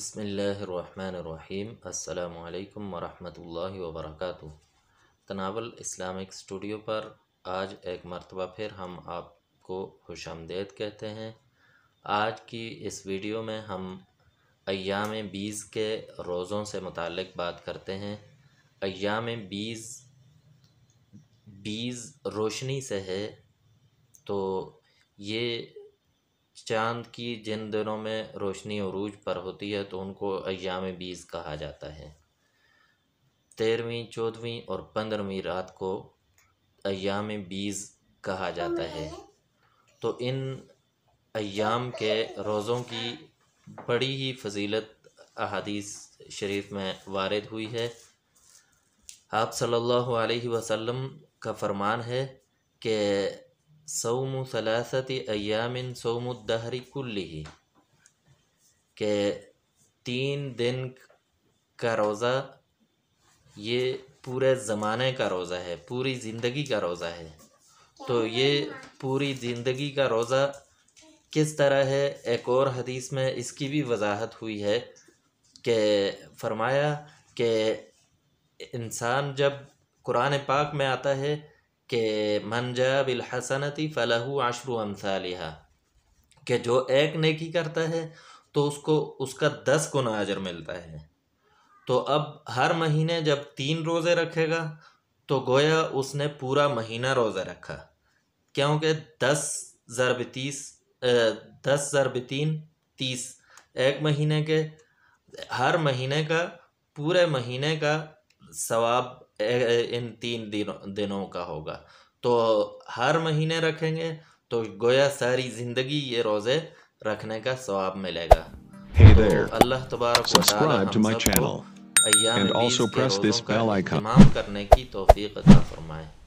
बसमीम् अल्लाम वरहमतुल्लाहि वबरकू तनावल Islamic studio पर आज एक मरतबा फिर हम आपको खुश आमदेद कहते हैं आज की इस वीडियो में हम अयाम बीज़ के रोज़ों से मुतक बात करते हैं अयाम बीज़ बीज़ रोशनी से है तो ये चाँद की जिन दिनों में रोशनी अरूज पर होती है तो उनको अयाम बीज कहा जाता है तेरहवीं चौदहवीं और पंद्रहवीं रात को अयाम बीज कहा जाता है तो इन अयाम के रोज़ों की बड़ी ही फजीलत अहादीस शरीफ में वारद हुई है आप सल्लल्लाहु अलैहि वसल्लम का फरमान है कि सोम सलासत अयामिन सौम दहरी कुल ही के तीन दिन का रोज़ा ये पूरे ज़माने का रोज़ा है पूरी ज़िंदगी का रोज़ा है तो ये पूरी ज़िंदगी का रोज़ा किस तरह है एक और हदीस में इसकी भी वजाहत हुई है कि फरमाया कि इंसान जब कुरान पाक में आता है कि मनजा बिलहसनती फ़लहू आशरू अमसा कि जो एक नेकी करता है तो उसको उसका दस गुना अजर मिलता है तो अब हर महीने जब तीन रोज़े रखेगा तो गोया उसने पूरा महीना रोज़ा रखा क्योंकि दस ज़रब तीस दस ज़रब तीन तीस एक महीने के हर महीने का पूरे महीने का सवाब इन तीन दिनों दिनों का होगा तो हर महीने रखेंगे तो गोया सारी ज़िंदगी ये रोज़े रखने का सवाब मिलेगा hey तो अल्लाह तबारक अयाम करने की तोफ़ी अता फरमाए